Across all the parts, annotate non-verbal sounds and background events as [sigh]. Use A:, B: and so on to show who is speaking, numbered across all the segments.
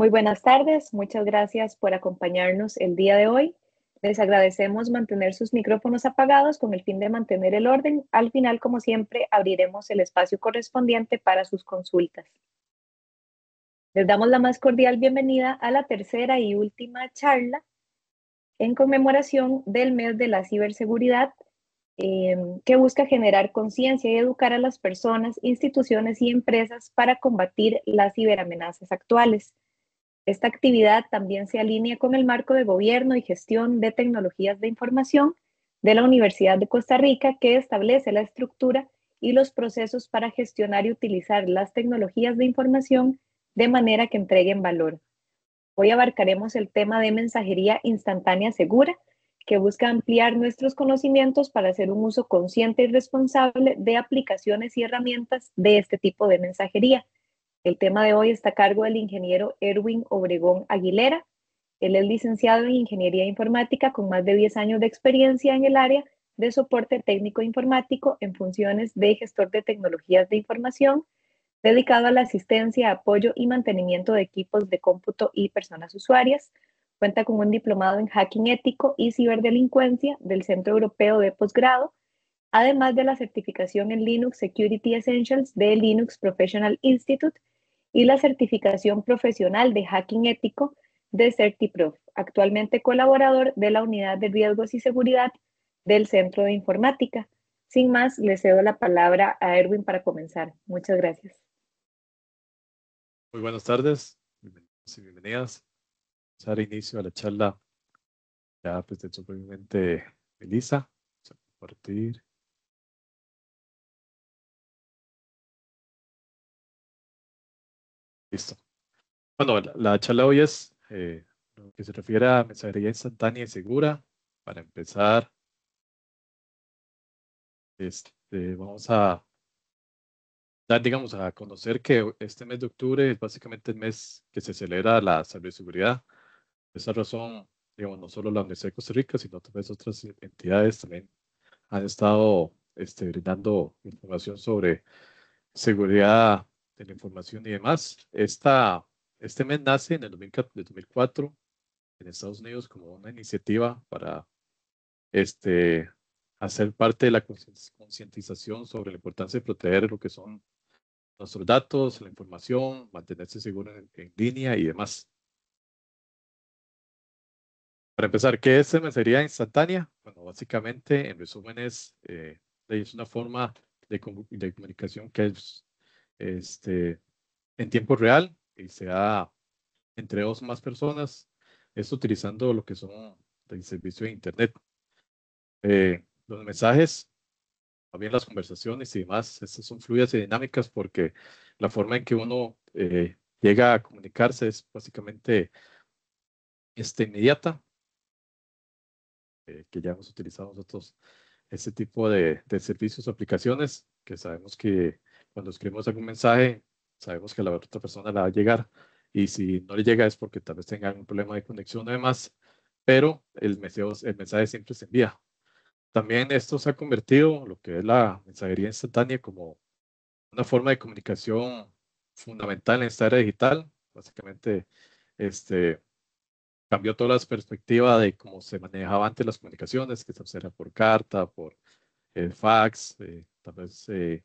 A: Muy buenas tardes, muchas gracias por acompañarnos el día de hoy. Les agradecemos mantener sus micrófonos apagados con el fin de mantener el orden. Al final, como siempre, abriremos el espacio correspondiente para sus consultas. Les damos la más cordial bienvenida a la tercera y última charla en conmemoración del mes de la ciberseguridad eh, que busca generar conciencia y educar a las personas, instituciones y empresas para combatir las ciberamenazas actuales. Esta actividad también se alinea con el marco de gobierno y gestión de tecnologías de información de la Universidad de Costa Rica que establece la estructura y los procesos para gestionar y utilizar las tecnologías de información de manera que entreguen valor. Hoy abarcaremos el tema de mensajería instantánea segura, que busca ampliar nuestros conocimientos para hacer un uso consciente y responsable de aplicaciones y herramientas de este tipo de mensajería. El tema de hoy está a cargo del ingeniero Erwin Obregón Aguilera. Él es licenciado en Ingeniería Informática con más de 10 años de experiencia en el área de soporte técnico informático en funciones de gestor de tecnologías de información, dedicado a la asistencia, apoyo y mantenimiento de equipos de cómputo y personas usuarias. Cuenta con un diplomado en hacking ético y ciberdelincuencia del Centro Europeo de Posgrado, además de la certificación en Linux Security Essentials de Linux Professional Institute y la certificación profesional de hacking ético de CertiProf, actualmente colaborador de la Unidad de Riesgos y Seguridad del Centro de Informática. Sin más, le cedo la palabra a Erwin para comenzar. Muchas gracias.
B: Muy buenas tardes, bienvenidos y bienvenidas. Vamos a dar inicio a la charla ya pues, de hecho, Melissa.
C: Vamos a compartir.
B: Listo. Bueno, la, charla hoy es eh, lo que se refiere a mensajería instantánea y segura. Para empezar, este, vamos a dar, digamos, a conocer que este mes de octubre es básicamente el mes que se celebra la salud seguridad. Por esa razón, digamos, no solo la Universidad de Costa Rica, sino también otras entidades también han estado este, brindando información sobre seguridad de la información y demás. Esta, este mes nace en el 2004 en Estados Unidos como una iniciativa para este, hacer parte de la concientización sobre la importancia de proteger lo que son nuestros datos, la información, mantenerse seguro en, línea y demás. Para empezar, ¿qué es mensajería instantánea? Bueno, básicamente, en resumen, es, eh, es una forma de, de comunicación que es este, en tiempo real y sea entre dos o más personas, es utilizando lo que son el servicio de Internet. Eh, los mensajes, también las conversaciones y demás, estas son fluidas y dinámicas porque la forma en que uno eh, llega a comunicarse es básicamente este, inmediata, eh, que ya hemos utilizado nosotros este tipo de, de servicios aplicaciones que sabemos que cuando escribimos algún mensaje, sabemos que la otra persona la va a llegar. Y si no le llega es porque tal vez tengan un problema de conexión o demás, pero el mensaje, el mensaje siempre se envía. También esto se ha convertido, lo que es la mensajería instantánea, como una forma de comunicación fundamental en esta era digital. Básicamente, este, cambió todas las perspectivas de cómo se manejaba antes las comunicaciones, que se era por carta, por eh, fax, eh, tal vez eh,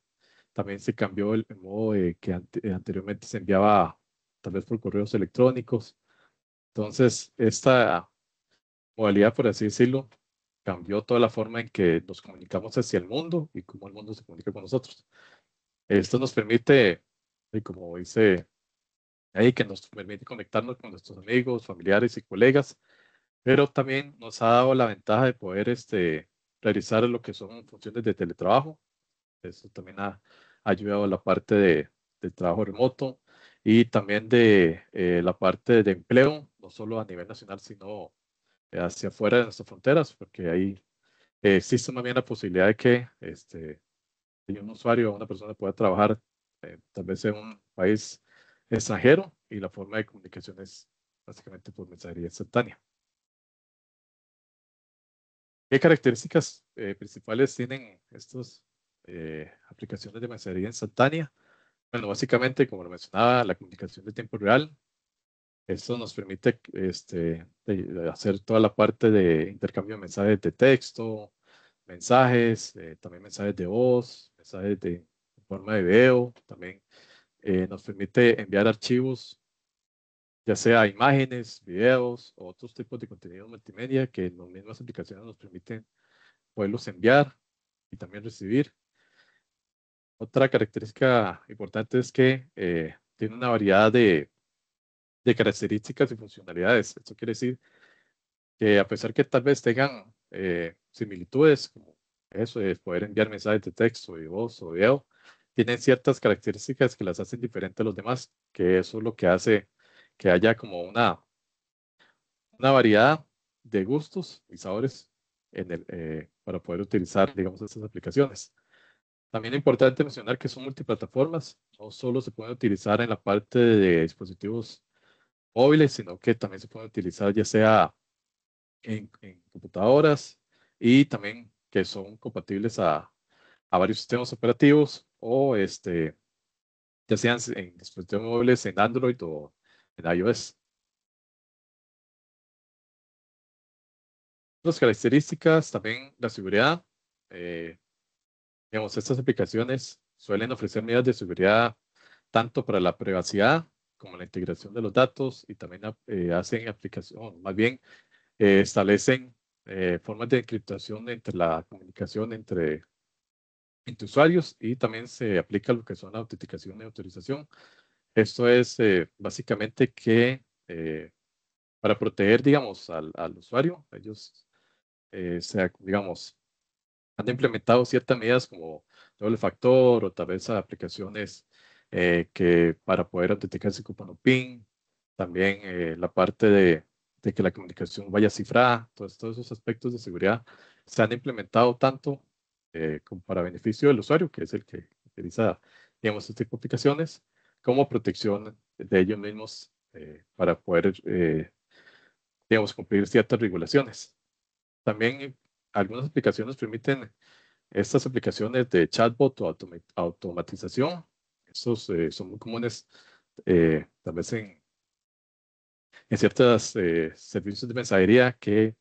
B: también se cambió el, modo que eh, anteriormente se enviaba tal vez por correos electrónicos. Entonces, esta modalidad, por así decirlo, cambió toda la forma en que nos comunicamos hacia el mundo y cómo el mundo se comunica con nosotros. Esto nos permite, y eh, como dice ahí, que nos permite conectarnos con nuestros amigos, familiares y colegas, pero también nos ha dado la ventaja de poder este, realizar lo que son funciones de teletrabajo. Eso también ha, ha ayudado la parte de, trabajo remoto y también de eh, la parte de empleo, no solo a nivel nacional, sino hacia afuera de nuestras fronteras, porque ahí eh, existe también la posibilidad de que este, un usuario o una persona pueda trabajar eh, tal vez en un país extranjero y la forma de comunicación es básicamente por mensajería instantánea. ¿Qué características eh, principales tienen estos eh, aplicaciones de mensajería instantánea. Bueno, básicamente, como lo mencionaba, la comunicación de tiempo real. eso nos permite este, hacer toda la parte de intercambio de mensajes de texto, mensajes, eh, también mensajes de voz, mensajes de forma de video, también eh, nos permite enviar archivos, ya sea imágenes, videos otros tipos de contenido multimedia que las mismas aplicaciones nos permiten poderlos enviar y también recibir. Otra característica importante es que eh, tiene una variedad de, características y funcionalidades. Esto quiere decir que a pesar que tal vez tengan eh, similitudes, como eso de poder enviar mensajes de texto y voz o video, tienen ciertas características que las hacen diferentes a los demás, que eso es lo que hace que haya como una, una variedad de gustos y sabores eh, para poder utilizar, digamos, estas aplicaciones. También es importante mencionar que son multiplataformas, no solo se pueden utilizar en la parte de dispositivos móviles, sino que también se pueden utilizar ya sea en, computadoras y también que son compatibles a, varios sistemas operativos o este, ya sean en dispositivos móviles, en Android o en iOS. las características, también la seguridad. Eh, Digamos, estas aplicaciones suelen ofrecer medidas de seguridad tanto para la privacidad como la integración de los datos y también eh, hacen aplicación, más bien eh, establecen eh, formas de encriptación entre la comunicación entre, usuarios y también se aplica lo que son la autenticación y autorización. Esto es básicamente que para proteger, digamos, al, al usuario, ellos, sea digamos, han implementado ciertas medidas como doble factor o tal vez aplicaciones eh, que para poder autenticarse con PIN, también eh, la parte de, que la comunicación vaya cifrada, todos, todos esos aspectos de seguridad se han implementado tanto eh, como para beneficio del usuario, que es el que utiliza, digamos, este tipo de aplicaciones, como protección de ellos mismos para poder, digamos, cumplir ciertas regulaciones. También algunas aplicaciones permiten estas aplicaciones de chatbot o automatización. Estos eh, son muy comunes eh, tal vez en, en ciertos eh, servicios de mensajería que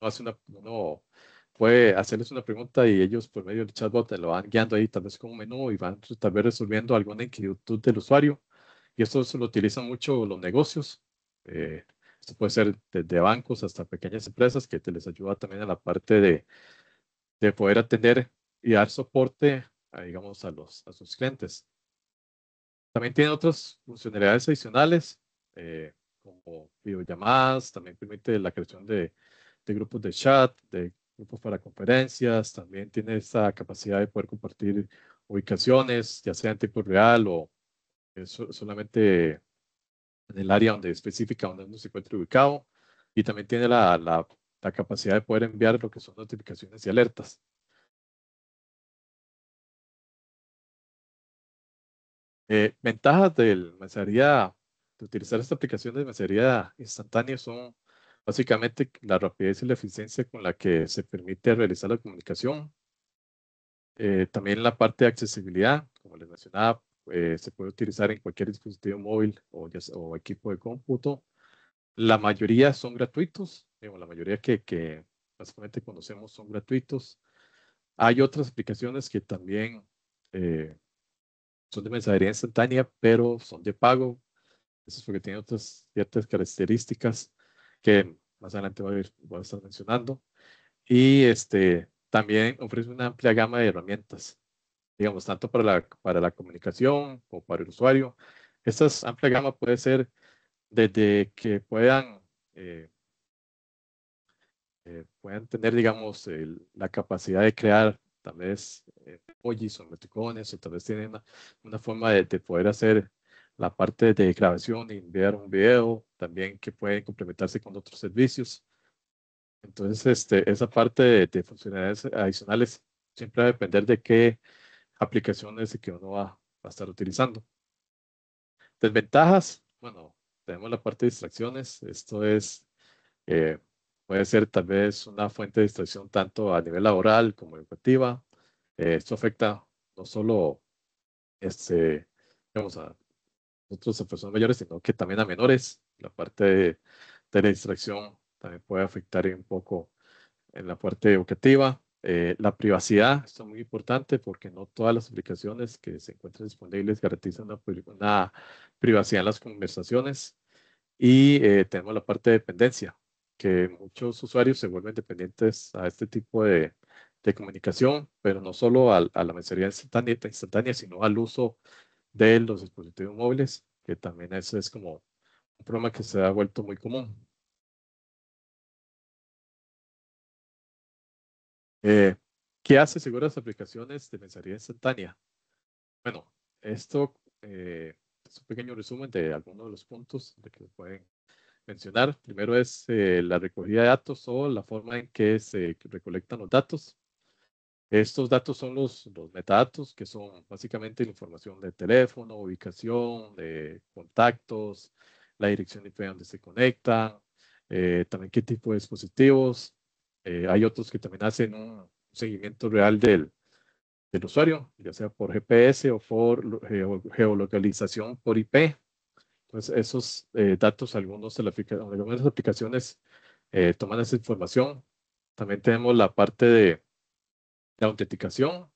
B: hace una, uno puede hacerles una pregunta y ellos por medio del chatbot lo van guiando ahí tal vez con un menú y van tal vez resolviendo alguna inquietud del usuario. Y esto se lo utilizan mucho los negocios. Eh, esto puede ser desde bancos hasta pequeñas empresas que te les ayuda también a la parte de, poder atender y dar soporte, a, digamos, a, los, a sus clientes. También tiene otras funcionalidades adicionales, eh, como videollamadas, también permite la creación de, de grupos de chat, de grupos para conferencias, también tiene esta capacidad de poder compartir ubicaciones, ya sea en tiempo real o eh, solamente en el área donde específica donde uno se encuentra ubicado y también tiene la, la, capacidad de poder enviar lo que son notificaciones y alertas. Eh, ventajas de mensajería, de utilizar esta aplicación de mensajería instantánea son básicamente la rapidez y la eficiencia con la que se permite realizar la comunicación. Eh, también la parte de accesibilidad, como les mencionaba, eh, se puede utilizar en cualquier dispositivo móvil o, o equipo de cómputo. La mayoría son gratuitos, la mayoría que, básicamente conocemos son gratuitos. Hay otras aplicaciones que también eh, son de mensajería instantánea, pero son de pago. Eso es porque tienen otras ciertas características que más adelante voy a, voy a estar mencionando. Y este, también ofrece una amplia gama de herramientas digamos, tanto para la, para la comunicación o para el usuario. Esta amplia gama puede ser desde que puedan, eh, eh, puedan tener, digamos, la capacidad de crear tal vez eh, o o tal vez tienen una, forma de, poder hacer la parte de grabación y enviar un video, también que pueden complementarse con otros servicios. Entonces, este, esa parte de, de funcionalidades adicionales siempre va a depender de qué aplicaciones que uno va, a estar utilizando. Desventajas, bueno, tenemos la parte de distracciones. Esto es, eh, puede ser tal vez una fuente de distracción tanto a nivel laboral como educativa. Eh, esto afecta no solo este, digamos, a nosotros a personas mayores, sino que también a menores. La parte de, de la distracción también puede afectar un poco en la parte educativa. Eh, la privacidad es muy importante porque no todas las aplicaciones que se encuentran disponibles garantizan una, privacidad en las conversaciones. Y eh, tenemos la parte de dependencia, que muchos usuarios se vuelven dependientes a este tipo de, de comunicación, pero no solo a, la mensajería instantánea, instantánea, sino al uso de los dispositivos móviles, que también eso es como un problema que se ha vuelto muy común. Eh, ¿Qué hace Seguras aplicaciones de mensajería instantánea? Bueno, esto eh, es un pequeño resumen de algunos de los puntos de que pueden mencionar. Primero es eh, la recogida de datos o la forma en que se recolectan los datos. Estos datos son los, los metadatos, que son básicamente la información de teléfono, ubicación, de contactos, la dirección IP donde se conecta, también qué tipo de dispositivos, eh, hay otros que también hacen un seguimiento real del, del usuario, ya sea por GPS o por geolocalización por IP. Entonces, esos eh, datos, algunos de, las aplicaciones eh, toman esa información. También tenemos la parte de la autenticación.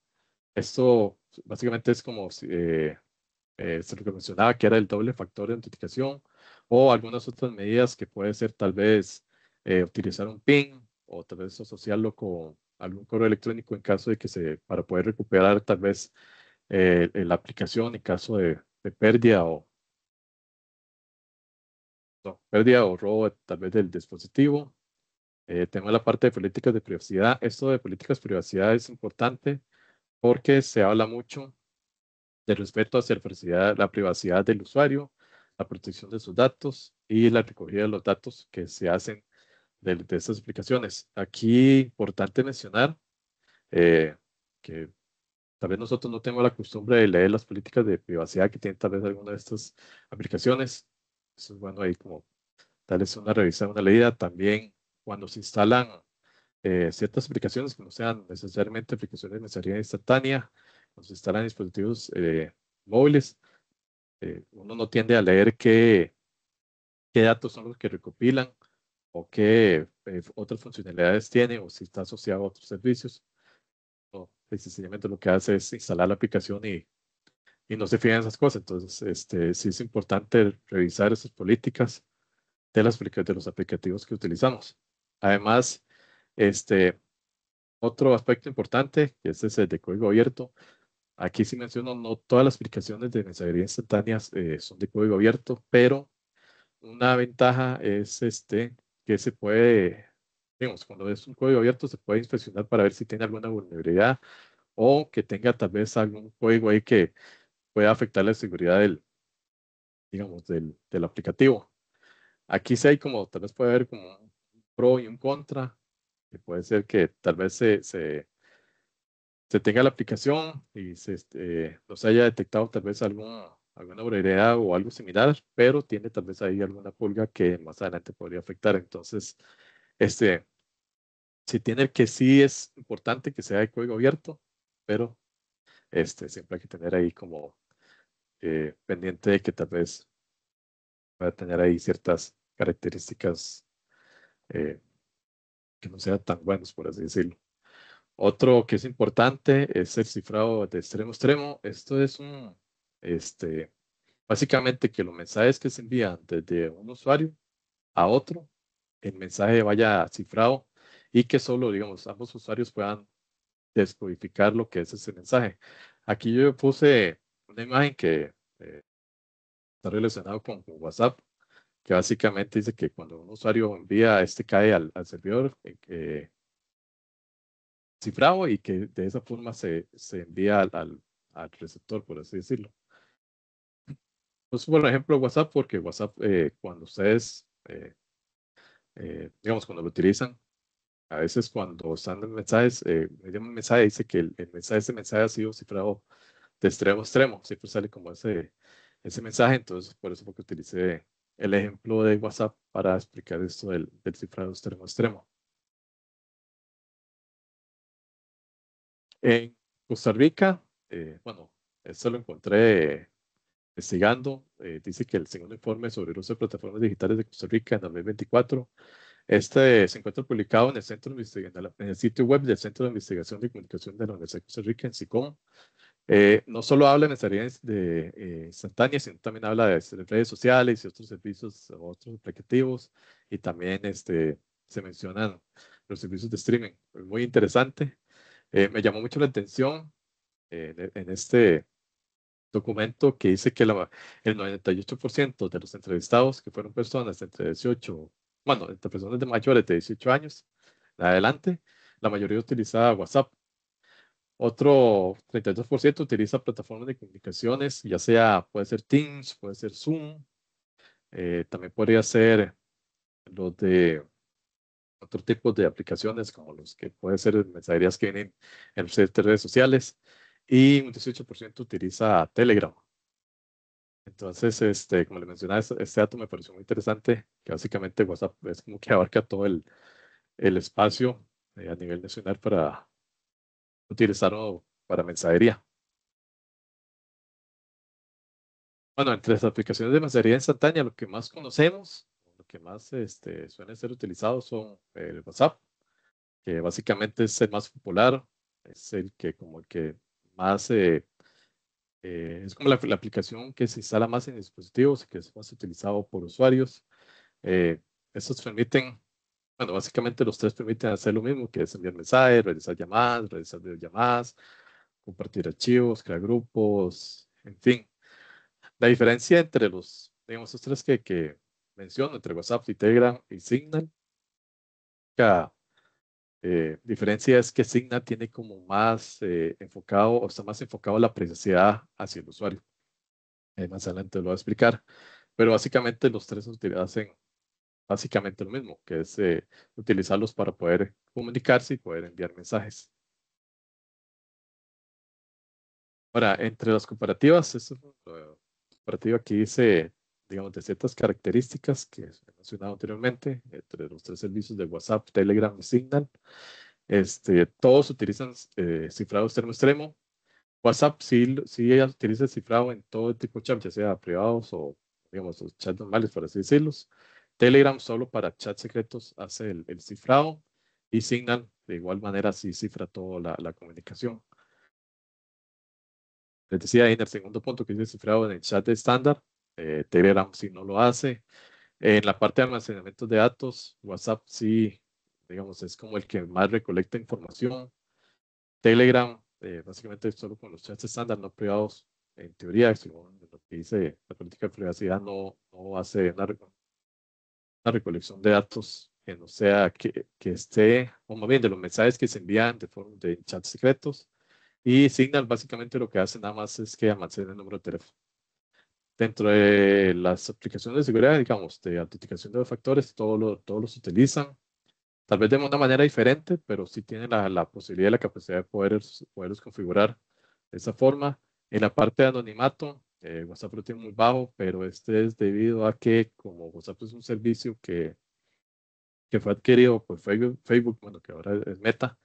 B: Esto básicamente es como eh, se lo que mencionaba, que era el doble factor de autenticación o algunas otras medidas que puede ser tal vez utilizar un PIN o tal vez asociarlo con algún correo electrónico en caso de que se, para poder recuperar tal vez eh, la aplicación en caso de, pérdida o pérdida o robo tal vez del dispositivo. Eh, tengo la parte de políticas de privacidad. Esto de políticas de privacidad es importante porque se habla mucho del respeto hacia la privacidad del usuario, la protección de sus datos y la recogida de los datos que se hacen de, estas aplicaciones. Aquí importante mencionar eh, que tal vez nosotros no tenemos la costumbre de leer las políticas de privacidad que tienen tal vez alguna de estas aplicaciones. Eso es bueno ahí como tal vez una revisada, una leída. También cuando se instalan eh, ciertas aplicaciones que no sean necesariamente aplicaciones de mensajería instantánea, cuando se instalan dispositivos eh, móviles, uno no tiende a leer qué, qué datos son los que recopilan o qué eh, otras funcionalidades tiene o si está asociado a otros servicios. O pues, sencillamente lo que hace es instalar la aplicación y, y no se fijan en esas cosas. Entonces, este, sí es importante revisar esas políticas de, las, de los aplicativos que utilizamos. Además, este, otro aspecto importante, que es el de código abierto, Aquí sí menciono, no todas las aplicaciones de mensajería instantáneas eh, son de código abierto, pero una ventaja es este, que se puede, digamos, cuando es un código abierto, se puede inspeccionar para ver si tiene alguna vulnerabilidad o que tenga tal vez algún código ahí que pueda afectar la seguridad del, digamos, del, aplicativo. Aquí sí hay como, tal vez puede haber como un pro y un contra, que puede ser que tal vez se, se, se tenga la aplicación y se, este, eh, haya detectado tal vez algún alguna brevedad o algo similar, pero tiene tal vez ahí alguna pulga que más adelante podría afectar. Entonces, este, si tiene que sí es importante que sea de código abierto, pero este, siempre hay que tener ahí como eh, pendiente de que tal vez va a tener ahí ciertas características eh, que no sean tan buenas, por así decirlo. Otro que es importante es el cifrado de extremo a extremo. Esto es un, este, básicamente que los mensajes que se envían desde un usuario a otro, el mensaje vaya cifrado y que solo, digamos, ambos usuarios puedan descodificar lo que es ese mensaje. Aquí yo puse una imagen que eh, está relacionada con, WhatsApp, que básicamente dice que cuando un usuario envía este CAE al, al servidor que eh, eh, cifrado y que de esa forma se, se envía al receptor, por así decirlo pues por ejemplo, WhatsApp, porque WhatsApp, eh, cuando ustedes, eh, eh, digamos, cuando lo utilizan, a veces cuando están en mensajes, me un mensaje, dice que el, mensaje, ese mensaje ha sido cifrado de extremo a extremo, siempre sale como ese, ese mensaje, entonces por eso porque utilicé el ejemplo de WhatsApp para explicar esto del, del cifrado extremo a extremo. En Costa Rica, bueno, esto lo encontré investigando. Eh, dice que el segundo informe sobre el uso de plataformas digitales de Costa Rica en 2024. Este se encuentra publicado en el, centro de en el sitio web del Centro de Investigación y Comunicación de la Universidad de Costa Rica, en SICOM. Eh, no solo habla de mensajerías de, eh, instantáneas, sino también habla este, de, redes sociales y otros servicios, otros aplicativos, y también este, se mencionan los servicios de streaming. Muy interesante. Eh, me llamó mucho la atención en este documento que dice que el 98% de los entrevistados que fueron personas entre 18, bueno, entre personas de mayores de 18 años, adelante, la mayoría utilizaba WhatsApp. Otro 32% utiliza plataformas de comunicaciones, ya sea, puede ser Teams, puede ser Zoom, eh, también podría ser los de otro tipo de aplicaciones como los que pueden ser mensajerías que vienen en redes sociales y un 18% utiliza Telegram. Entonces, este, como le mencionaba, este, este, dato me pareció muy interesante, que básicamente WhatsApp es como que abarca todo el, el espacio eh, a nivel nacional para utilizarlo para mensajería. Bueno, entre las aplicaciones de mensajería instantánea, lo que más conocemos, lo que más este, ser utilizado, son el WhatsApp, que básicamente es el más popular, es el que como el que más, eh, eh, es como la, aplicación que se instala más en dispositivos y que es más utilizado por usuarios. Eh, estos permiten, bueno, básicamente los tres permiten hacer lo mismo, que es enviar mensajes, realizar llamadas, realizar videollamadas, compartir archivos, crear grupos, en fin. La diferencia entre los, digamos, estos tres que, menciono, entre WhatsApp y Telegram y Signal, que eh, diferencia es que Signa tiene como más eh, enfocado o está más enfocado a la presencia hacia el usuario. Eh, más adelante lo voy a explicar. Pero básicamente los tres hacen básicamente lo mismo, que es utilizarlos para poder comunicarse y poder enviar mensajes. Ahora, entre las comparativas, esto es un, comparativo aquí dice digamos, de ciertas características que he mencionado anteriormente, entre los tres servicios de WhatsApp, Telegram y Signal. Este, todos utilizan eh, cifrado extremo extremo. WhatsApp sí, sí utiliza el cifrado en todo tipo de chat, ya sea privados o, digamos, chats normales, por así decirlos. Telegram solo para chats secretos hace el, cifrado y Signal de igual manera sí cifra toda la, comunicación. Les decía en el segundo punto que el cifrado en el chat estándar, eh, Telegram si no lo hace. En la parte de almacenamiento de datos, WhatsApp sí, digamos, es como el que más recolecta información. Telegram, eh, básicamente solo con los chats estándar, no privados, en teoría, según lo que dice la política de privacidad, no, no hace una, recolección de datos que no sea que, que, esté, o más bien de los mensajes que se envían de forma de chats secretos. Y Signal básicamente lo que hace nada más es que almacena el número de teléfono. Dentro de las aplicaciones de seguridad, digamos, de autenticación de factores, todos todos los utilizan. Tal vez de una manera diferente, pero sí tienen la, la posibilidad y la capacidad de poder, poderlos configurar de esa forma. En la parte de anonimato, eh, WhatsApp lo tiene muy bajo, pero este es debido a que como WhatsApp es un servicio que, que fue adquirido por Facebook, Facebook, bueno, que ahora es Meta,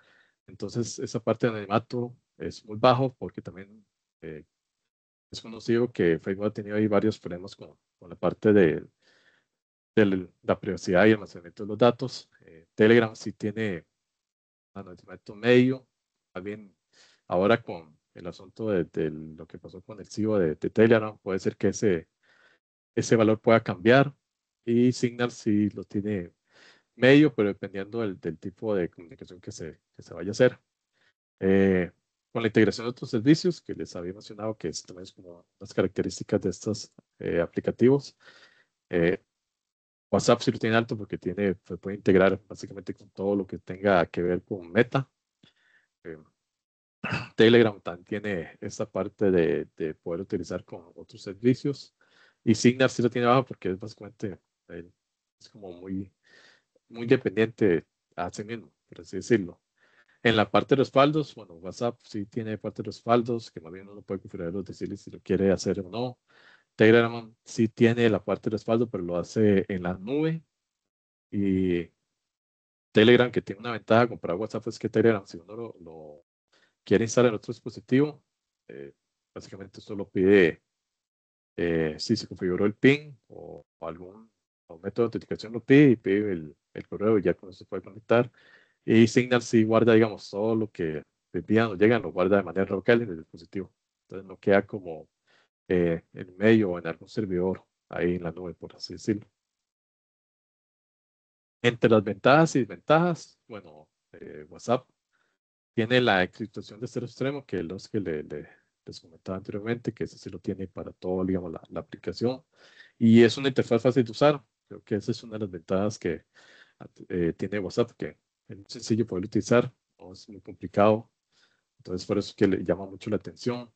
B: entonces esa parte de anonimato es muy bajo porque también eh, es conocido que Facebook ha tenido ahí varios problemas con, la parte de, la privacidad y almacenamiento de los datos. Eh, Telegram sí tiene almacenamiento medio, también ahora con el asunto de, lo que pasó con el CEO de, Telegram, puede ser que ese, ese valor pueda cambiar y Signal sí lo tiene medio, pero dependiendo del, tipo de comunicación que se, que se vaya a hacer. Eh, con la integración de otros servicios que les había mencionado, que es también como las características de estos eh, aplicativos. Eh, WhatsApp sí lo tiene alto porque tiene, puede integrar básicamente con todo lo que tenga que ver con Meta. Eh, Telegram también tiene esta parte de, poder utilizar con otros servicios. Y Signal sí lo tiene bajo porque es básicamente es como muy, muy dependiente a sí mismo, por así decirlo. En la parte de respaldos, bueno, WhatsApp sí tiene parte de respaldos, que más bien uno puede configurarlos, decirle si lo quiere hacer o no. Telegram sí tiene la parte de respaldo, pero lo hace en la nube. Y Telegram, que tiene una ventaja comparada a WhatsApp, es que Telegram, si uno lo, quiere instalar en otro dispositivo, eh, básicamente solo pide eh, si se configuró el PIN o, algún método de autenticación, lo pide y pide el, correo y ya con eso se puede conectar. Y Signal sí guarda, digamos, todo lo que envían o llegan, lo guarda de manera local en el dispositivo. Entonces no queda como eh, en medio o en algún servidor ahí en la nube, por así decirlo. Entre las ventajas y desventajas, bueno, eh, WhatsApp tiene la encriptación de cero extremo, que los que le, les comentaba anteriormente, que eso sí lo tiene para todo, digamos, la, aplicación. Y es una interfaz fácil de usar. Creo que esa es una de las ventajas que eh, tiene WhatsApp, que es muy sencillo poder utilizar, no es muy complicado. Entonces, por eso que le llama mucho la atención.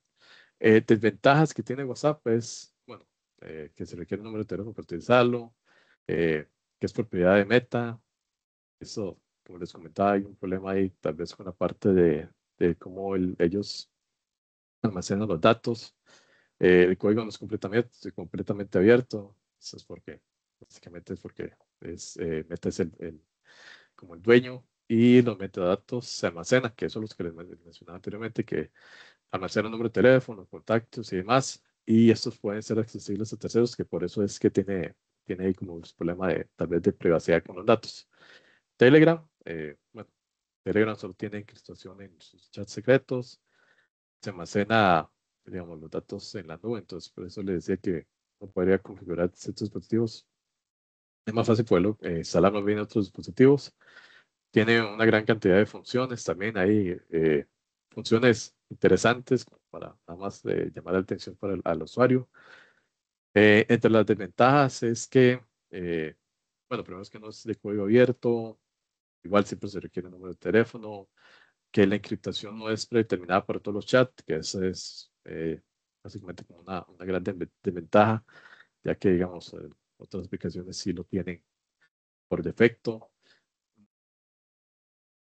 B: Eh, desventajas que tiene WhatsApp es, bueno, eh, que se requiere un número de teléfono para utilizarlo, eh, que es propiedad de Meta. Eso, como les comentaba, hay un problema ahí tal vez con la parte de, de cómo ellos almacenan los datos. Eh, el código no es completamente, completamente abierto. Eso es porque, básicamente es porque es, Meta es el como el dueño y los metadatos se almacenan, que son los que les mencionaba anteriormente, que almacenan número de teléfono, contactos y demás, y estos pueden ser accesibles a terceros, que por eso es que tiene, tiene ahí como un problema de tal vez de privacidad con los datos. Telegram, eh, bueno, Telegram solo tiene encriptación en sus chats secretos, se almacena, digamos, los datos en la nube, entonces por eso le decía que no podría configurar ciertos dispositivos es más fácil poderlo eh, bien en otros dispositivos. Tiene una gran cantidad de funciones, también hay eh, funciones interesantes para más eh, llamar la atención para el, al usuario. Eh, entre las desventajas es que, bueno, primero es que no es de código abierto, igual siempre se requiere un número de teléfono, que la encriptación no es predeterminada para todos los chats, que eso es básicamente una, una gran desventaja, ya que, digamos, el, otras aplicaciones sí lo tienen por defecto.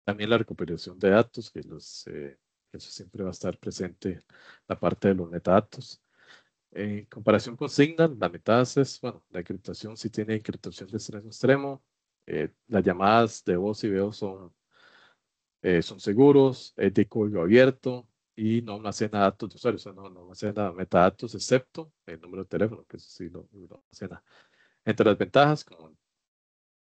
B: También la recuperación de datos, eh, que eso siempre va a estar presente la parte de los metadatos. En comparación con Signal, la metadata es, bueno, la encriptación sí tiene encriptación de extremo extremo. Eh, las llamadas de voz y video son, eh, son seguros, es de código abierto y no almacena datos de usuario, o sea, no, no almacena metadatos excepto el número de teléfono, que sí lo, lo almacena. Entre las ventajas, como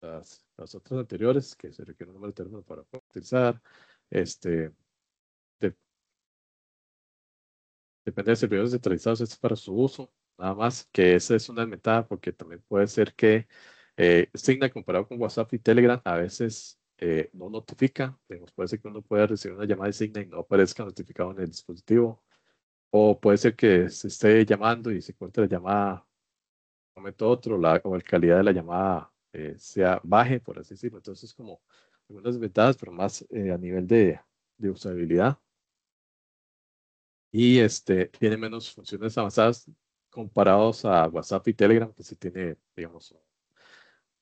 B: las, otras anteriores, que se requiere un número de para utilizar, este, depende de servidores centralizados, este es para su uso, nada más, que esa es una ventaja porque también puede ser que eh, SIGNA, Signal comparado con WhatsApp y Telegram a veces eh, no notifica, puede ser que uno pueda recibir una llamada de Signal y no aparezca notificado en el dispositivo, o puede ser que se esté llamando y se encuentre la llamada momento otro la, como la calidad de la llamada eh, sea baje, por así decirlo. Entonces, como algunas ventajas, pero más eh, a nivel de, usabilidad. Y este, tiene menos funciones avanzadas comparados a WhatsApp y Telegram, que sí tiene, digamos,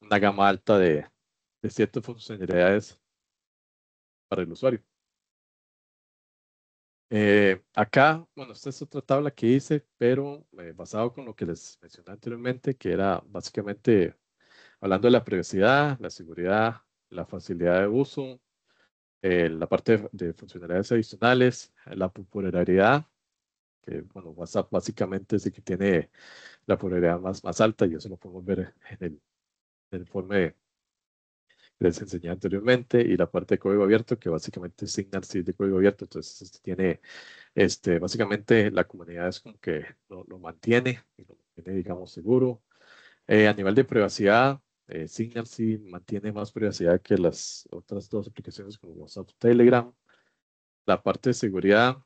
B: una gama alta de ciertas funcionalidades para el usuario. Eh, acá, bueno, esta es otra tabla que hice, pero eh, basado con lo que les mencioné anteriormente, que era básicamente hablando de la privacidad, la seguridad, la facilidad de uso, eh, la parte de, funcionalidades adicionales, la popularidad, que bueno, WhatsApp básicamente es el que tiene la popularidad más, más alta y eso lo podemos ver en el, en el informe les enseñé anteriormente, y la parte de código abierto, que básicamente Signal sí es de código abierto, entonces este tiene, este, básicamente la comunidad es como que lo, mantiene, lo mantiene, digamos, seguro. Eh, a nivel de privacidad, eh, Signal sí mantiene más privacidad que las otras dos aplicaciones como WhatsApp Telegram. La parte de seguridad,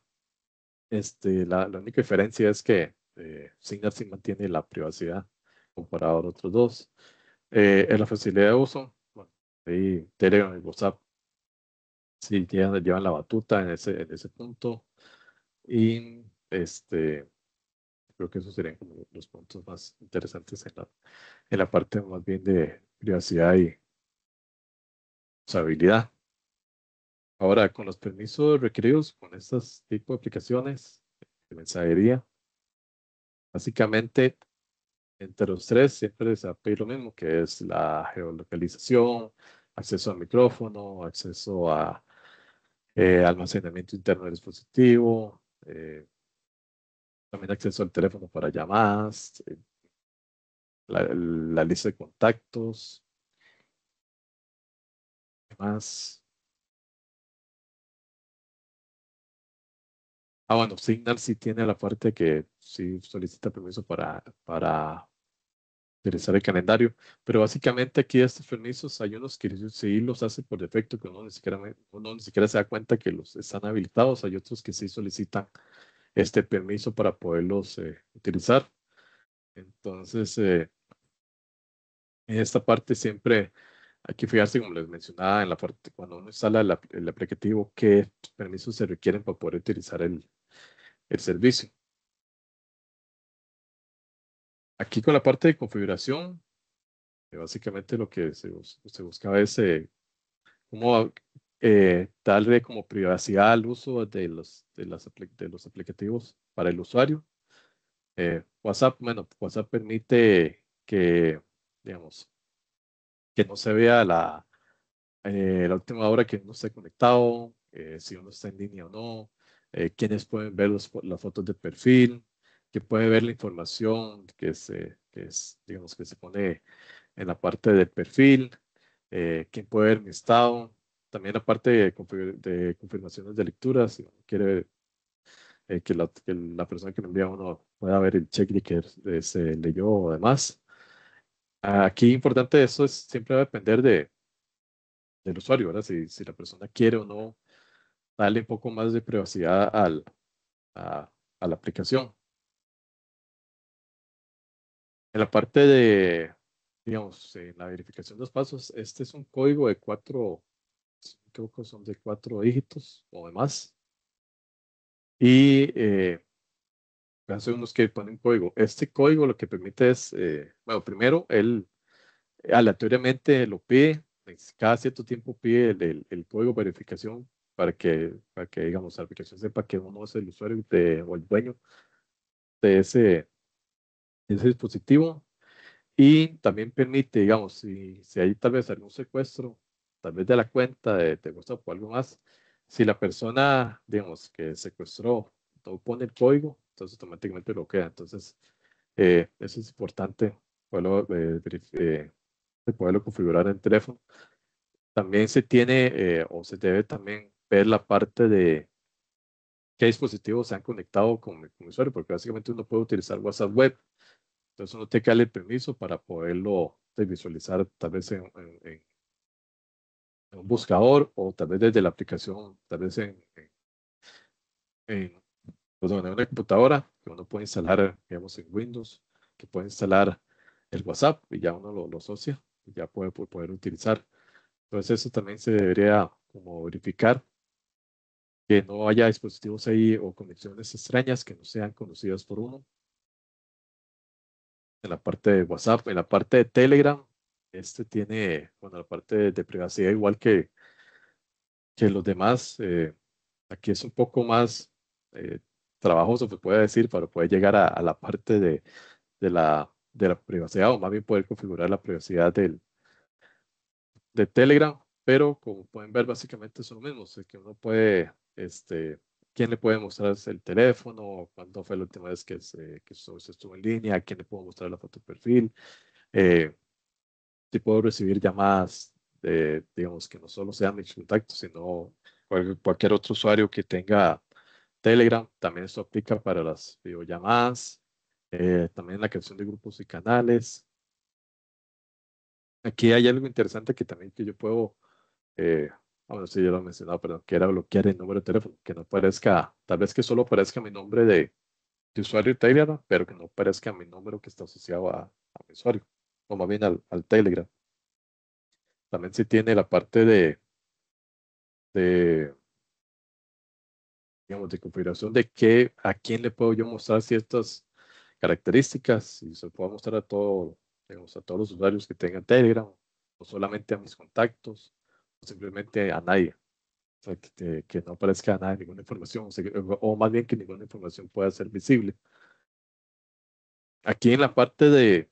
B: este, la, única diferencia es que eh, Signal sí mantiene la privacidad comparado a los otros dos. Eh, en la facilidad de uso, Sí, Telegram y WhatsApp. Sí, llevan, la batuta en ese, en ese punto. Y este, creo que esos serían como los puntos más interesantes en la, en la parte más bien de privacidad y usabilidad. Ahora, con los permisos requeridos con estos tipos de aplicaciones de mensajería, básicamente entre los tres siempre se lo mismo, que es la geolocalización, acceso al micrófono, acceso a eh, almacenamiento interno del dispositivo, eh, también acceso al teléfono para llamadas, eh, la, la, lista de contactos,
C: más.
B: Ah, bueno, Signal sí tiene la parte que sí solicita permiso para, para utilizar el calendario, pero básicamente aquí estos permisos hay unos que sí los hace por defecto, que uno ni siquiera, uno ni siquiera se da cuenta que los están habilitados, hay otros que sí solicitan este permiso para poderlos eh, utilizar. Entonces, eh, en esta parte siempre Aquí fijarse, como les mencionaba, en la parte, cuando uno instala el, aplicativo, qué permisos se requieren para poder utilizar el, servicio. Aquí con la parte de configuración, eh, básicamente lo que se, buscaba es como eh, cómo eh, darle como privacidad al uso de los, de aplicativos para el usuario. WhatsApp, bueno, WhatsApp permite que, digamos, que no se vea la, eh, la última hora que uno esté conectado, eh, si uno está en línea o no, eh, quiénes pueden ver los, las fotos de perfil, que puede ver la información que se, digamos, que se pone en la parte del perfil, quién puede ver mi estado, también la parte de, de confirmaciones de lectura, si uno quiere que la, que, la, persona que lo envía uno pueda ver el check de que se leyó o demás. Aquí importante eso es, siempre va a depender de, del usuario, ¿verdad? Si, si, la persona quiere o no darle un poco más de privacidad a, la aplicación. En la parte de, digamos, en la verificación de los pasos, este es un código de cuatro, creo que son de cuatro dígitos o demás más. Y eh, unos que ponen código. Este código lo que permite es, eh, bueno, primero, él aleatoriamente lo pide, cada cierto tiempo pide el, código de verificación para que, para que, digamos, la aplicación sepa que uno es el usuario o el dueño de ese, ese dispositivo. Y también permite, digamos, si, si hay tal vez algún secuestro, tal vez de la cuenta de, de o algo más, si la persona, digamos, que secuestró todo pone el código, entonces automáticamente lo queda. Entonces, eh, eso es importante poderlo, eh, eh, poderlo, configurar en teléfono. También se tiene o se debe también ver la parte de qué dispositivos se han conectado con, el usuario, porque básicamente uno puede utilizar WhatsApp Web, entonces uno tiene que darle el permiso para poderlo visualizar tal vez en, un buscador o tal vez desde la aplicación, tal vez en, pues en una computadora que uno puede instalar, digamos, en Windows, que puede instalar el WhatsApp y ya uno lo, asocia y ya puede, poder utilizar. Entonces eso también se debería como verificar que no haya dispositivos ahí o conexiones extrañas que no sean conocidas por uno. En la parte de WhatsApp, en la parte de Telegram, este tiene, bueno, la parte de, privacidad igual que, que los demás. Eh, aquí es un poco más eh, trabajoso, se puede decir, para poder llegar a, la parte de, la, de la privacidad o más bien poder configurar la privacidad del, de Telegram. Pero como pueden ver, básicamente es lo mismo, es que uno puede, este, quién le puede mostrar el teléfono, cuándo fue la última vez que, se, que estuvo en línea, quién le puedo mostrar la foto de perfil, eh, si puedo recibir llamadas, de, digamos, que no solo sean mis contactos, sino cualquier otro usuario que tenga Telegram, también esto aplica para las videollamadas, eh, también la creación de grupos y canales. Aquí hay algo interesante que también que yo puedo, eh, ah, bueno, sí, ya lo he mencionado, pero que era bloquear el número de teléfono, que no aparezca, tal vez que solo aparezca mi nombre de, usuario de Telegram, pero que no aparezca mi número que está asociado a, mi usuario, o más bien al, Telegram. También se tiene la parte de digamos, de configuración de que a quién le puedo yo mostrar ciertas características y se puede mostrar a todos digamos, a todos los usuarios que tengan Telegram o solamente a mis contactos o simplemente a nadie. O sea, que, no aparezca a nadie ninguna información o, más bien que ninguna información pueda ser visible. Aquí en la parte de,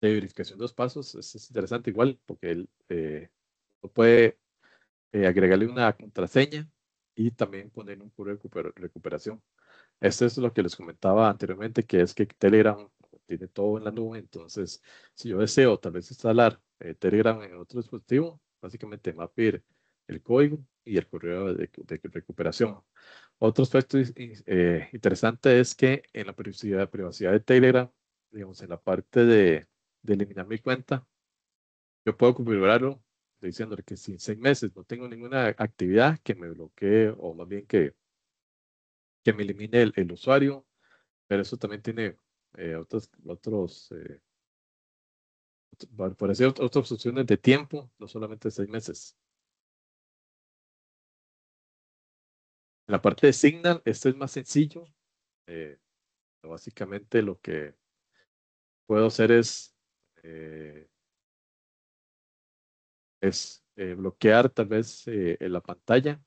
B: verificación de los pasos es, interesante igual porque él eh, puede eh, agregarle una contraseña y también poner un correo de recuperación. Esto es lo que les comentaba anteriormente, que es que Telegram tiene todo en la nube, entonces si yo deseo tal vez instalar eh, Telegram en otro dispositivo, básicamente me va a pedir el código y el correo de, recuperación. Otro aspecto eh, interesante es que en la privacidad, privacidad de Telegram, digamos, en la parte de eliminar mi cuenta, yo puedo configurarlo diciendo que si en seis meses no tengo ninguna actividad, que me bloquee o más bien que, que me elimine el, usuario, pero eso también tiene eh, otros, eh, por otras opciones de tiempo, no solamente seis meses. En la parte de Signal, esto es más sencillo. Eh, básicamente lo que puedo hacer es es eh, bloquear tal vez eh, la pantalla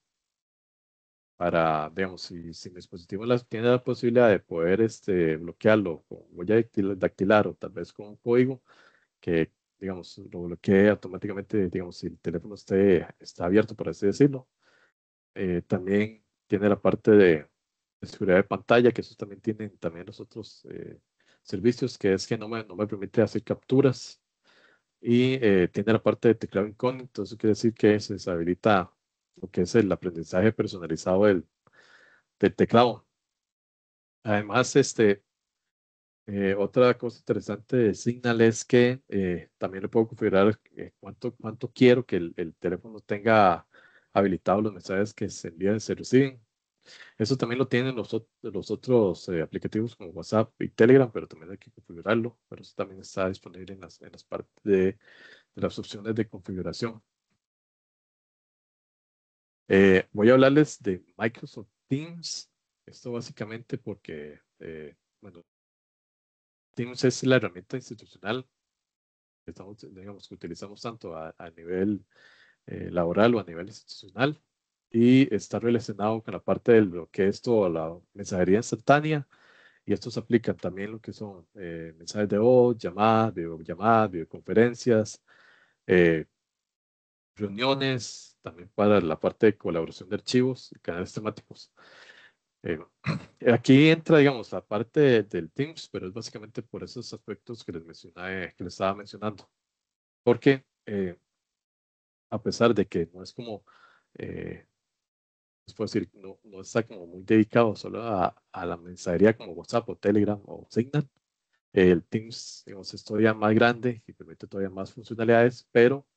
B: para, digamos, si, si mi dispositivo tiene la posibilidad de poder este, bloquearlo con huella dactilar, o tal vez con un código que, digamos, lo bloquee automáticamente, digamos, si el teléfono esté, está abierto, por así decirlo. Eh, también tiene la parte de, seguridad de pantalla, que eso también tienen también los otros eh, servicios, que es que no me, no me permite hacer capturas y eh, tiene la parte de teclado incógnito, eso quiere decir que se deshabilita lo que es el aprendizaje personalizado del, teclado. Además, este, eh, otra cosa interesante de Signal es que eh, también le puedo configurar cuánto, cuánto quiero que el, el, teléfono tenga habilitado los mensajes que se envían y se reciben. Eso también lo tienen los, otros eh, aplicativos como WhatsApp y Telegram, pero también hay que configurarlo. Pero eso también está disponible en las, partes de, las opciones de configuración. Eh, voy a hablarles de Microsoft Teams. Esto básicamente porque, eh, bueno, Teams es la herramienta institucional que, digamos, utilizamos tanto a, nivel laboral o a nivel institucional y está relacionado con la parte del bloqueo, esto, la mensajería instantánea, y se aplican también lo que son eh, mensajes de voz, llamadas, videollamadas, videoconferencias, eh, reuniones, también para la parte de colaboración de archivos y canales temáticos. Eh, [clears throat] aquí entra, digamos, la parte del Teams, pero es básicamente por esos aspectos que les, mencioné, que les estaba mencionando. Porque a pesar de que no es como puedo decir, no, no está como muy dedicado solo a, a la mensajería como WhatsApp o Telegram o Signal. El Teams, digamos, es todavía más grande y permite todavía más funcionalidades, pero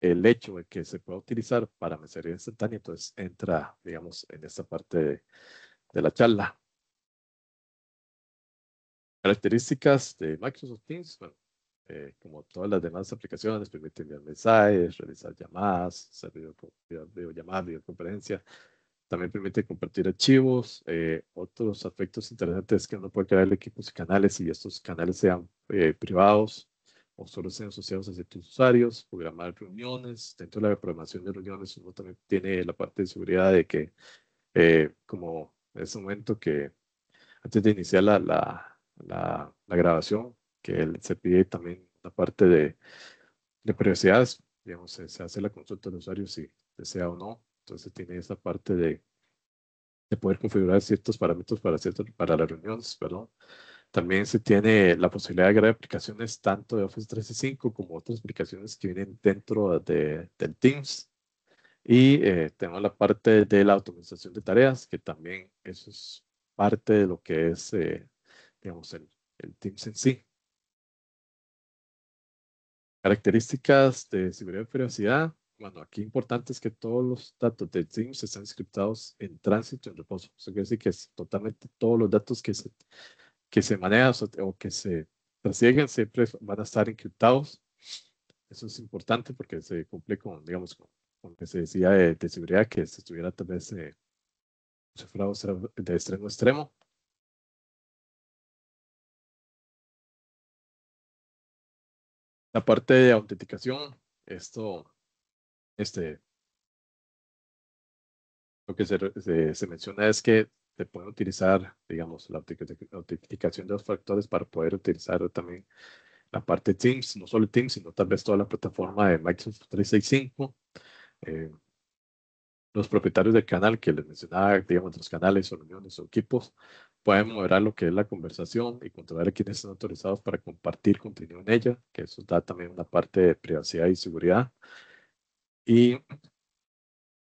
B: el hecho de que se pueda utilizar para mensajería instantánea, entonces entra, digamos, en esta parte de, de la charla. Características de Microsoft Teams, bueno, eh, como todas las demás aplicaciones, permite enviar mensajes, realizar llamadas, hacer video, video, videollamadas, también permite compartir archivos. Eh, otros aspectos interesantes que uno puede crear equipos y canales y estos canales sean eh, privados o solo sean asociados a ciertos usuarios. Programar reuniones. Dentro de la programación de reuniones uno también tiene la parte de seguridad de que, eh, como en ese momento que antes de iniciar la, grabación, que él se pide también la parte de, de privacidad, digamos, se, hace la consulta de usuario si desea o no entonces tiene esa parte de, poder configurar ciertos parámetros para, para las reuniones, perdón. También se tiene la posibilidad de agregar aplicaciones tanto de Office 365 como otras aplicaciones que vienen dentro de, del Teams. Y eh, tenemos la parte de la automatización de tareas, que también eso es parte de lo que es, eh, digamos, el, el, Teams en sí. Características de seguridad y privacidad. Bueno, aquí importante es que todos los datos de Teams están scriptados en tránsito, en reposo. Eso quiere decir que es totalmente todos los datos que se, que se manejan o que se trasieguen siempre van a estar encriptados. Eso es importante porque se cumple con, digamos, con, lo que se decía de, seguridad, que se estuviera tal vez eh, de extremo a extremo.
C: La parte de autenticación,
B: esto este, lo que se, menciona es que se puede utilizar, digamos, la autentificación de los factores para poder utilizar también la parte Teams, no solo Teams, sino tal vez toda la plataforma de Microsoft 365. Eh, los propietarios del canal que les mencionaba, digamos, los canales o reuniones o equipos, pueden moderar lo que es la conversación y controlar a quienes están autorizados para compartir contenido en ella, que eso da también una parte de privacidad y seguridad. Y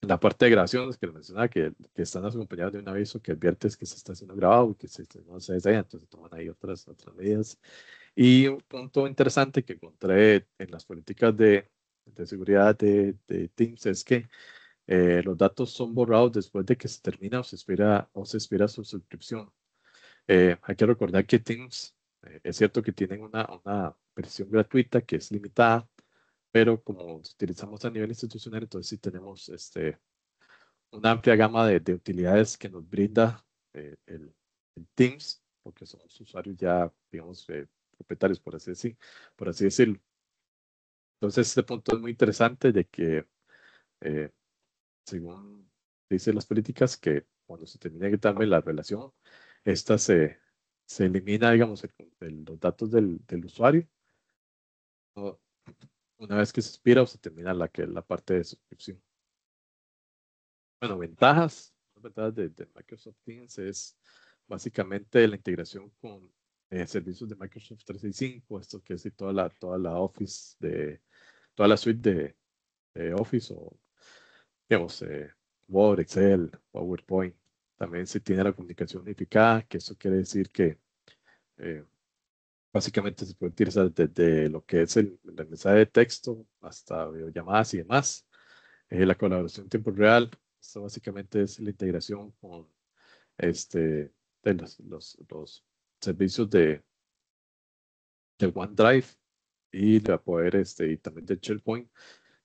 B: la parte de grabaciones que les mencionaba, que, que están acompañados de un aviso que advierte que se está haciendo grabado y que se, no se desea, entonces toman ahí otras, otras medidas. Y un punto interesante que encontré en las políticas de, de seguridad de, de, Teams es que eh, los datos son borrados después de que se termina o se expira, o se expira su suscripción. Eh, hay que recordar que Teams, eh, es cierto que tienen una, una versión gratuita que es limitada, pero como utilizamos a nivel institucional, entonces sí tenemos este, una amplia gama de, utilidades que nos brinda eh, el, Teams, porque somos usuarios ya, digamos, eh, propietarios, por así, decir, por así decirlo. Entonces, este punto es muy interesante de que, eh, según dicen las políticas, que cuando se termina de darme la relación, esta se, se elimina, digamos, los datos del, del usuario una vez que se expira o se termina la, que, la parte de suscripción. Bueno, ventajas, las ventajas de, Microsoft Teams es básicamente la integración con eh, servicios de Microsoft 365, esto que es toda la, toda la Office de, toda la suite de, Office o, digamos, eh, Word, Excel, PowerPoint. También se tiene la comunicación unificada, que eso quiere decir que eh, Básicamente se puede utilizar desde lo que es el, mensaje de texto hasta videollamadas y demás. Eh, la colaboración en tiempo real, esto básicamente es la integración con este, los, los, servicios de, de OneDrive y de poder este, y también de SharePoint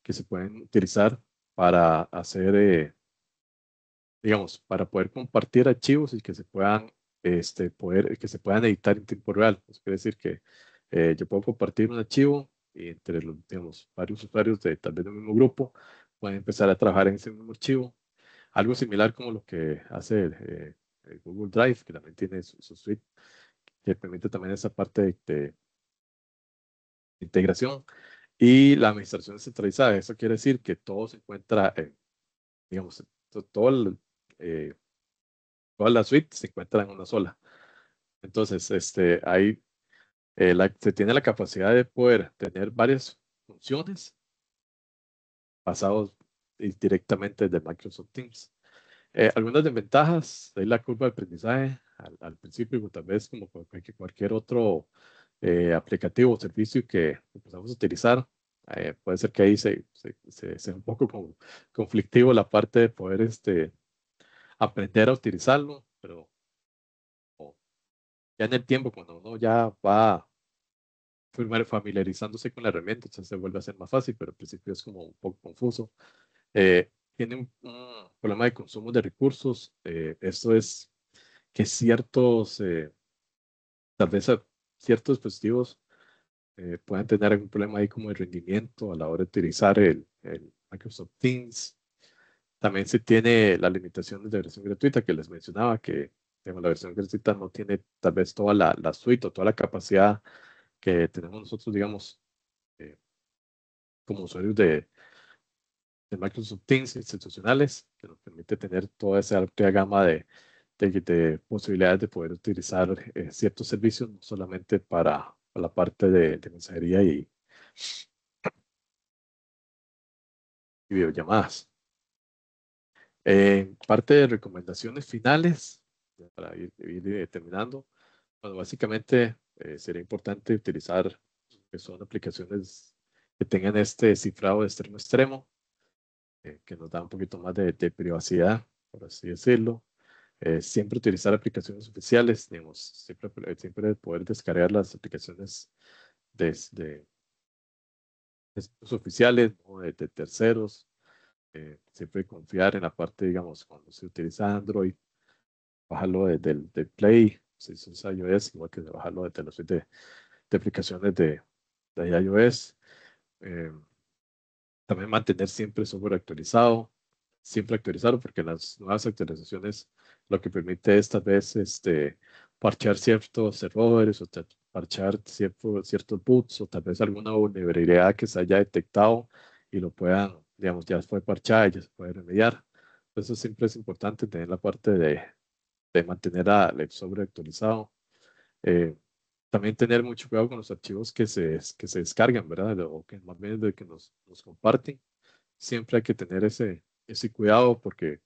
B: que se pueden utilizar para hacer, eh, digamos, para poder compartir archivos y que se puedan este, poder, que se puedan editar en tiempo real. Eso quiere decir que eh, yo puedo compartir un archivo y entre los digamos, varios usuarios de tal vez del mismo grupo pueden empezar a trabajar en ese mismo archivo. Algo similar como lo que hace eh, el, Google Drive, que también tiene su, suite, que permite también esa parte de, integración. Y la administración centralizada, eso quiere decir que todo se encuentra, en digamos, todo el, eh, todas las suites se encuentran en una sola. Entonces, este, hay, eh, se tiene la capacidad de poder tener varias funciones pasados directamente de Microsoft Teams. Eh, algunas desventajas, hay la curva de aprendizaje al, al principio, pues, tal vez como cualquier, otro eh, aplicativo o servicio que empezamos a utilizar, puede ser que ahí se, se, sea un poco conflictivo la parte de poder este, aprender a utilizarlo, pero ya en el tiempo, cuando uno ya va familiarizándose con la herramienta, entonces se vuelve a ser más fácil, pero al principio es como un poco confuso. Eh, tiene un, problema de consumo de recursos. Eh, esto es que ciertos, eh, tal vez ciertos dispositivos eh, puedan tener algún problema ahí como de rendimiento a la hora de utilizar el, el Microsoft Teams también se tiene las limitaciones de versión gratuita que les mencionaba, que la versión gratuita no tiene tal vez toda la, suite o toda la capacidad que tenemos nosotros, digamos, eh, como usuarios de, de, Microsoft Teams institucionales, que nos permite tener toda esa amplia gama de, de, posibilidades de poder utilizar eh, ciertos servicios, no solamente para, la parte de, mensajería y, y videollamadas. Eh, parte de recomendaciones finales, para ir, determinando, eh, terminando, bueno, básicamente eh, sería importante utilizar que son aplicaciones que tengan este cifrado de extremo a extremo, eh, que nos da un poquito más de, privacidad, por así decirlo. siempre utilizar aplicaciones oficiales, digamos, siempre, poder descargar las aplicaciones desde de, oficiales o de, terceros, eh, siempre confiar en la parte, digamos, cuando se utiliza Android, bajarlo desde de Play, si es iOS, igual que bajarlo desde la suite de, aplicaciones de, de iOS. Eh, también mantener siempre el software actualizado, siempre actualizado porque las nuevas actualizaciones lo que permite esta vez este, parchar ciertos errores o parchar ciertos, ciertos bugs o tal vez alguna vulnerabilidad que se haya detectado y lo puedan digamos, ya fue parchada, ya se puede remediar. eso siempre es importante tener la parte de, mantener al sobre actualizado. Eh, también tener mucho cuidado con los archivos que se, que se descargan, ¿verdad? O que más bien de que nos, comparten. Siempre hay que tener ese, ese cuidado porque,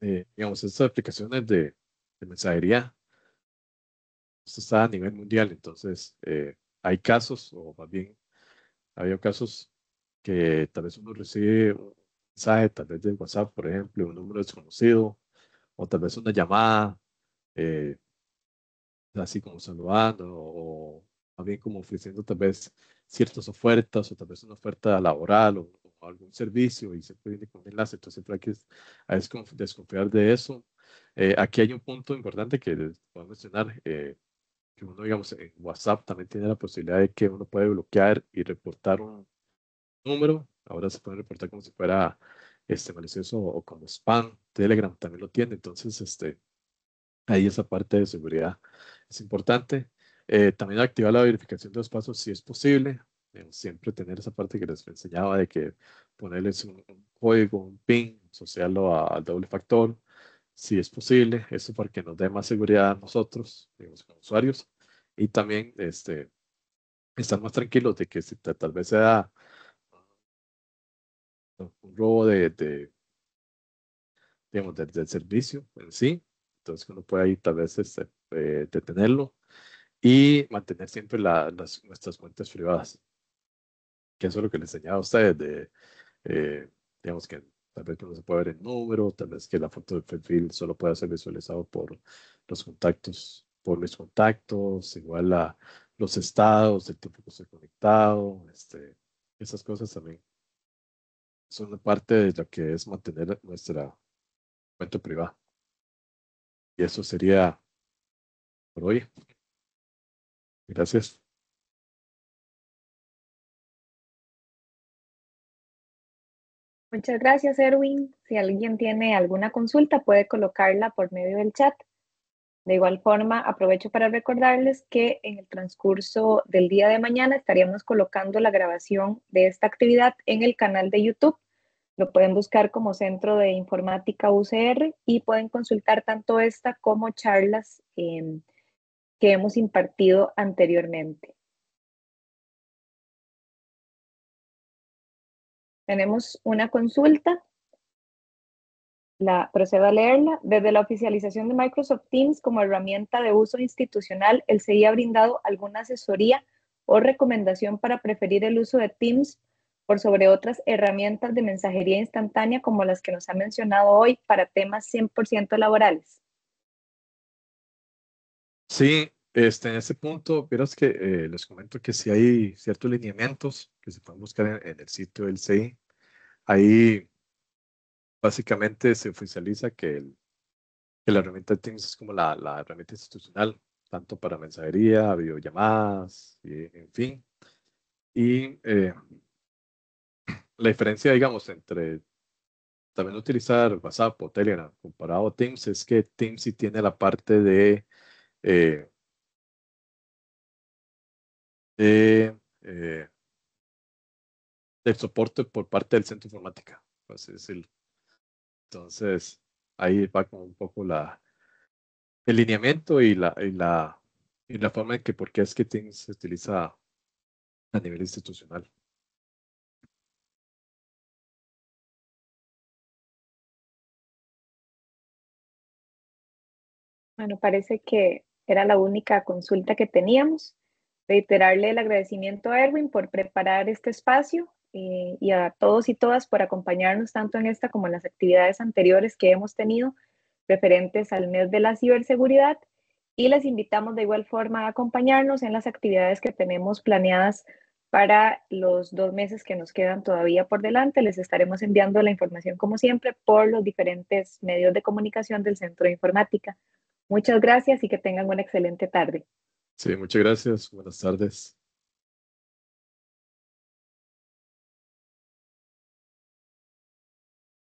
B: eh, digamos, estas aplicaciones de, mensajería, esto está a nivel mundial, entonces eh, hay casos, o más bien, había casos que tal vez uno recibe un mensaje, tal vez de WhatsApp, por ejemplo, un número desconocido, o tal vez una llamada, eh, así como saludando, o también como ofreciendo tal vez ciertas ofertas, o tal vez una oferta laboral, o, algún servicio, y siempre viene con un enlace, entonces siempre hay que desconfiar de eso. Eh, aquí hay un punto importante que les voy mencionar, eh, que uno, digamos, en WhatsApp también tiene la posibilidad de que uno puede bloquear y reportar un, número. Ahora se puede reportar como si fuera este, malicioso o con spam. Telegram también lo tiene. Entonces, este, ahí esa parte de seguridad es importante. Eh, también activar la verificación de los pasos si es posible. Eh, siempre tener esa parte que les enseñaba de que ponerles un, código, un PIN, asociarlo al doble factor, si es posible. Eso para que nos dé más seguridad a nosotros, digamos, como usuarios. Y también este, estar más tranquilos de que si tal vez sea un robo de, digamos, del, servicio en sí. Entonces uno puede ahí tal vez este, eh, detenerlo y mantener siempre las, nuestras cuentas privadas. Que eso es lo que le enseñaba a ustedes, de, eh, digamos que tal vez no se puede ver el número, tal vez que la foto de perfil solo pueda ser visualizado por los contactos, por mis contactos, igual a los estados, el tiempo que estoy conectado, este, esas cosas también son una parte de lo que es mantener nuestra cuenta privada. Y eso sería por hoy.
C: Gracias.
A: Muchas gracias, Erwin. Si alguien tiene alguna consulta, puede colocarla por medio del chat. De igual forma, aprovecho para recordarles que en el transcurso del día de mañana estaríamos colocando la grabación de esta actividad en el canal de YouTube lo pueden buscar como Centro de Informática UCR y pueden consultar tanto esta como charlas em, que hemos impartido anteriormente. Tenemos una consulta. La, procedo a leerla. Desde la oficialización de Microsoft Teams como herramienta de uso institucional, ¿el CI ha brindado alguna asesoría o recomendación para preferir el uso de Teams por sobre otras herramientas de mensajería instantánea como las que nos ha mencionado hoy para temas 100% laborales?
B: Sí, este, en este punto, es que eh, les comento que sí hay ciertos lineamientos que se pueden buscar en, el sitio del CI. Ahí básicamente se oficializa que, el, la herramienta Teams es como la, herramienta institucional, tanto para mensajería, videollamadas, en fin. Y eh, la diferencia, digamos, entre también utilizar WhatsApp o Telegram comparado a Teams es que Teams sí tiene la parte de, eh, eh, eh, soporte por parte del centro informática, pues Entonces, ahí va como un poco la, el lineamiento y la, y la, y la forma en que por qué es que Teams se utiliza a nivel institucional.
A: Bueno, parece que era la única consulta que teníamos. Reiterarle el agradecimiento a Erwin por preparar este espacio eh, y a todos y todas por acompañarnos tanto en esta como en las actividades anteriores que hemos tenido referentes al mes de la ciberseguridad y les invitamos de igual forma a acompañarnos en las actividades que tenemos planeadas para los dos meses que nos quedan todavía por delante. Les estaremos enviando la información como siempre por los diferentes medios de comunicación del Centro de Informática. Muchas gracias y que tengan una excelente tarde.
B: Sí, muchas gracias. Buenas tardes.